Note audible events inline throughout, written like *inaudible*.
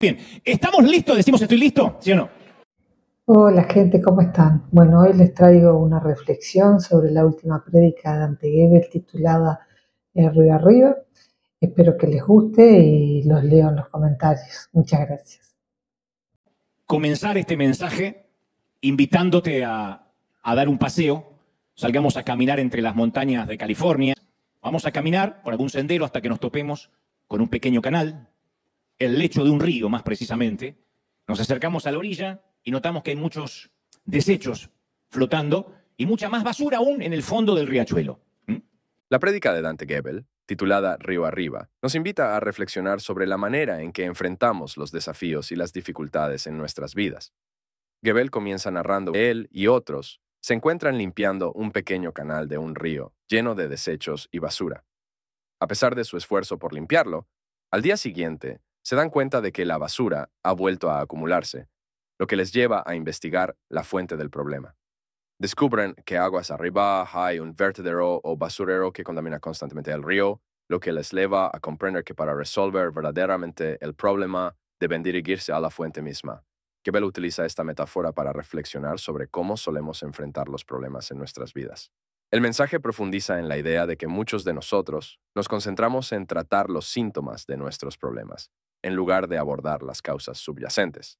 Bien, ¿estamos listos? Decimos, ¿estoy listo? ¿Sí o no? Hola gente, ¿cómo están? Bueno, hoy les traigo una reflexión sobre la última prédica de Dante Gebel titulada Arriba Arriba. Espero que les guste y los leo en los comentarios. Muchas gracias. Comenzar este mensaje invitándote a, a dar un paseo. Salgamos a caminar entre las montañas de California. Vamos a caminar por algún sendero hasta que nos topemos con un pequeño canal el lecho de un río más precisamente, nos acercamos a la orilla y notamos que hay muchos desechos flotando y mucha más basura aún en el fondo del riachuelo. ¿Mm? La prédica de Dante Gebel, titulada Río Arriba, nos invita a reflexionar sobre la manera en que enfrentamos los desafíos y las dificultades en nuestras vidas. Gebel comienza narrando que él y otros se encuentran limpiando un pequeño canal de un río lleno de desechos y basura. A pesar de su esfuerzo por limpiarlo, al día siguiente se dan cuenta de que la basura ha vuelto a acumularse, lo que les lleva a investigar la fuente del problema. Descubren que aguas arriba hay un vertedero o basurero que contamina constantemente el río, lo que les lleva a comprender que para resolver verdaderamente el problema deben dirigirse a la fuente misma. Quebel utiliza esta metáfora para reflexionar sobre cómo solemos enfrentar los problemas en nuestras vidas. El mensaje profundiza en la idea de que muchos de nosotros nos concentramos en tratar los síntomas de nuestros problemas, en lugar de abordar las causas subyacentes.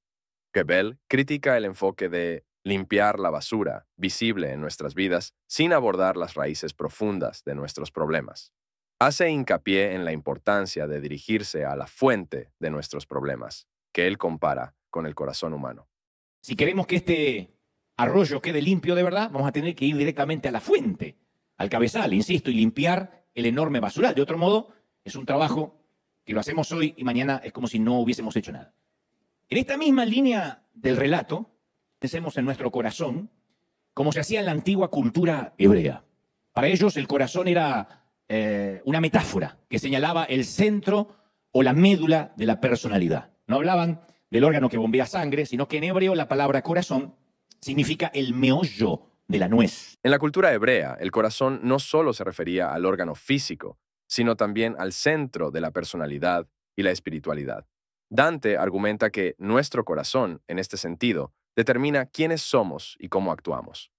Quebel critica el enfoque de limpiar la basura visible en nuestras vidas sin abordar las raíces profundas de nuestros problemas. Hace hincapié en la importancia de dirigirse a la fuente de nuestros problemas, que él compara con el corazón humano. Si queremos que este arroyo quede limpio de verdad, vamos a tener que ir directamente a la fuente, al cabezal, insisto, y limpiar el enorme basural. De otro modo, es un trabajo y lo hacemos hoy y mañana es como si no hubiésemos hecho nada. En esta misma línea del relato, pensemos en nuestro corazón, como se hacía en la antigua cultura hebrea. Para ellos el corazón era eh, una metáfora que señalaba el centro o la médula de la personalidad. No hablaban del órgano que bombea sangre, sino que en hebreo la palabra corazón significa el meollo de la nuez. En la cultura hebrea, el corazón no solo se refería al órgano físico, sino también al centro de la personalidad y la espiritualidad. Dante argumenta que nuestro corazón, en este sentido, determina quiénes somos y cómo actuamos.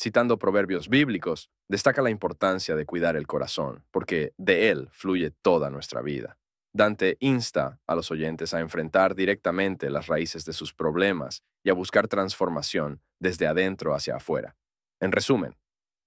Citando proverbios bíblicos, destaca la importancia de cuidar el corazón, porque de él fluye toda nuestra vida. Dante insta a los oyentes a enfrentar directamente las raíces de sus problemas y a buscar transformación desde adentro hacia afuera. En resumen,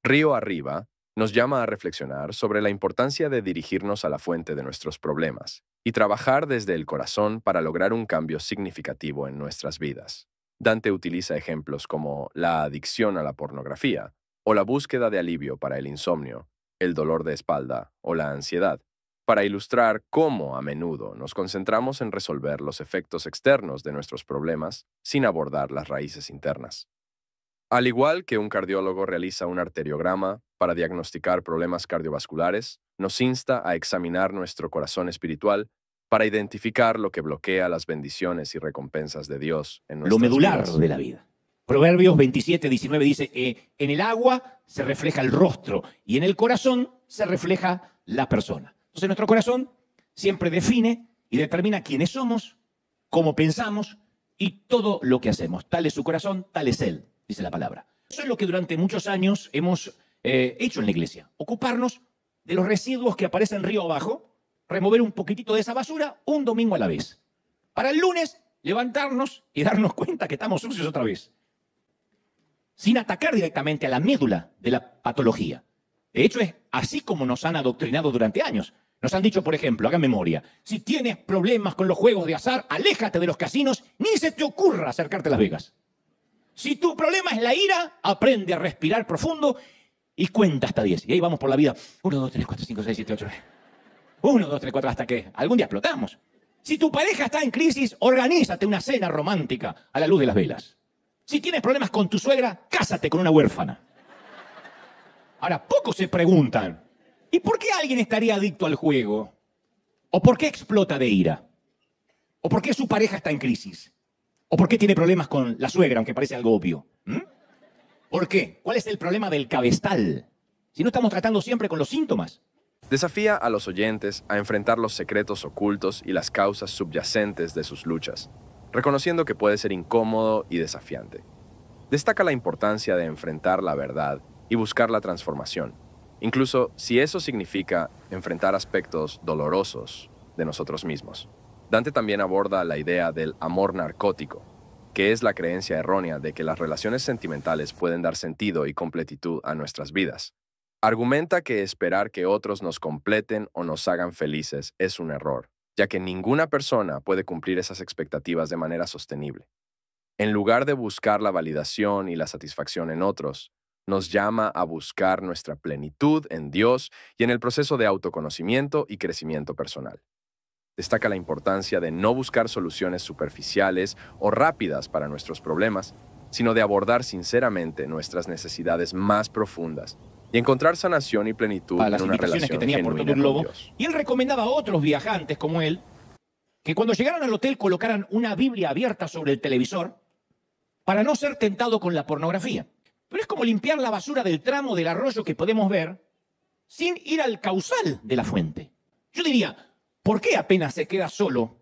río arriba, nos llama a reflexionar sobre la importancia de dirigirnos a la fuente de nuestros problemas y trabajar desde el corazón para lograr un cambio significativo en nuestras vidas. Dante utiliza ejemplos como la adicción a la pornografía o la búsqueda de alivio para el insomnio, el dolor de espalda o la ansiedad, para ilustrar cómo a menudo nos concentramos en resolver los efectos externos de nuestros problemas sin abordar las raíces internas. Al igual que un cardiólogo realiza un arteriograma para diagnosticar problemas cardiovasculares, nos insta a examinar nuestro corazón espiritual para identificar lo que bloquea las bendiciones y recompensas de Dios en Lo medular de la vida. Proverbios 27, 19 dice, en el agua se refleja el rostro y en el corazón se refleja la persona. Entonces nuestro corazón siempre define y determina quiénes somos, cómo pensamos y todo lo que hacemos. Tal es su corazón, tal es él dice la palabra. Eso es lo que durante muchos años hemos eh, hecho en la iglesia, ocuparnos de los residuos que aparecen río abajo, remover un poquitito de esa basura un domingo a la vez. Para el lunes, levantarnos y darnos cuenta que estamos sucios otra vez, sin atacar directamente a la médula de la patología. De hecho, es así como nos han adoctrinado durante años. Nos han dicho, por ejemplo, haga memoria, si tienes problemas con los juegos de azar, aléjate de los casinos, ni se te ocurra acercarte a Las Vegas. Si tu problema es la ira, aprende a respirar profundo y cuenta hasta 10. Y ahí vamos por la vida. 1, 2, 3, 4, 5, 6, 7, 8, 9. 1, 2, 3, 4, hasta que algún día explotamos. Si tu pareja está en crisis, organízate una cena romántica a la luz de las velas. Si tienes problemas con tu suegra, cásate con una huérfana. Ahora, pocos se preguntan, ¿y por qué alguien estaría adicto al juego? ¿O por qué explota de ira? ¿O por qué su pareja está en crisis? ¿O por qué tiene problemas con la suegra, aunque parece algo obvio? ¿Mm? ¿Por qué? ¿Cuál es el problema del cabestal? Si no estamos tratando siempre con los síntomas. Desafía a los oyentes a enfrentar los secretos ocultos y las causas subyacentes de sus luchas, reconociendo que puede ser incómodo y desafiante. Destaca la importancia de enfrentar la verdad y buscar la transformación, incluso si eso significa enfrentar aspectos dolorosos de nosotros mismos. Dante también aborda la idea del amor narcótico, que es la creencia errónea de que las relaciones sentimentales pueden dar sentido y completitud a nuestras vidas. Argumenta que esperar que otros nos completen o nos hagan felices es un error, ya que ninguna persona puede cumplir esas expectativas de manera sostenible. En lugar de buscar la validación y la satisfacción en otros, nos llama a buscar nuestra plenitud en Dios y en el proceso de autoconocimiento y crecimiento personal. Destaca la importancia de no buscar soluciones superficiales o rápidas para nuestros problemas, sino de abordar sinceramente nuestras necesidades más profundas y encontrar sanación y plenitud en una relación que tenía por todo un globo. Y él recomendaba a otros viajantes como él que cuando llegaran al hotel colocaran una Biblia abierta sobre el televisor para no ser tentado con la pornografía. Pero es como limpiar la basura del tramo del arroyo que podemos ver sin ir al causal de la fuente. Yo diría, ¿por qué apenas se queda solo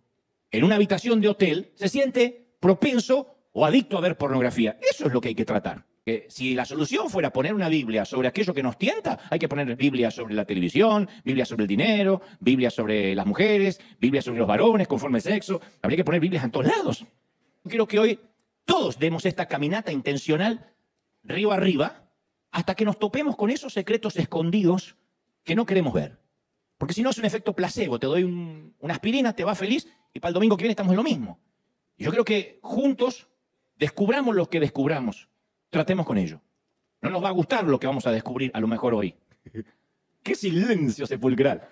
en una habitación de hotel se siente propenso o adicto a ver pornografía? Eso es lo que hay que tratar. Que si la solución fuera poner una Biblia sobre aquello que nos tienta, hay que poner Biblia sobre la televisión, Biblia sobre el dinero, Biblia sobre las mujeres, Biblia sobre los varones conforme sexo. Habría que poner Biblias en todos lados. Quiero que hoy todos demos esta caminata intencional río arriba hasta que nos topemos con esos secretos escondidos que no queremos ver. Porque si no es un efecto placebo, te doy una aspirina, te va feliz y para el domingo que viene estamos en lo mismo. Y yo creo que juntos descubramos lo que descubramos, tratemos con ello. No nos va a gustar lo que vamos a descubrir a lo mejor hoy. *laughs* ¡Qué silencio sepulcral!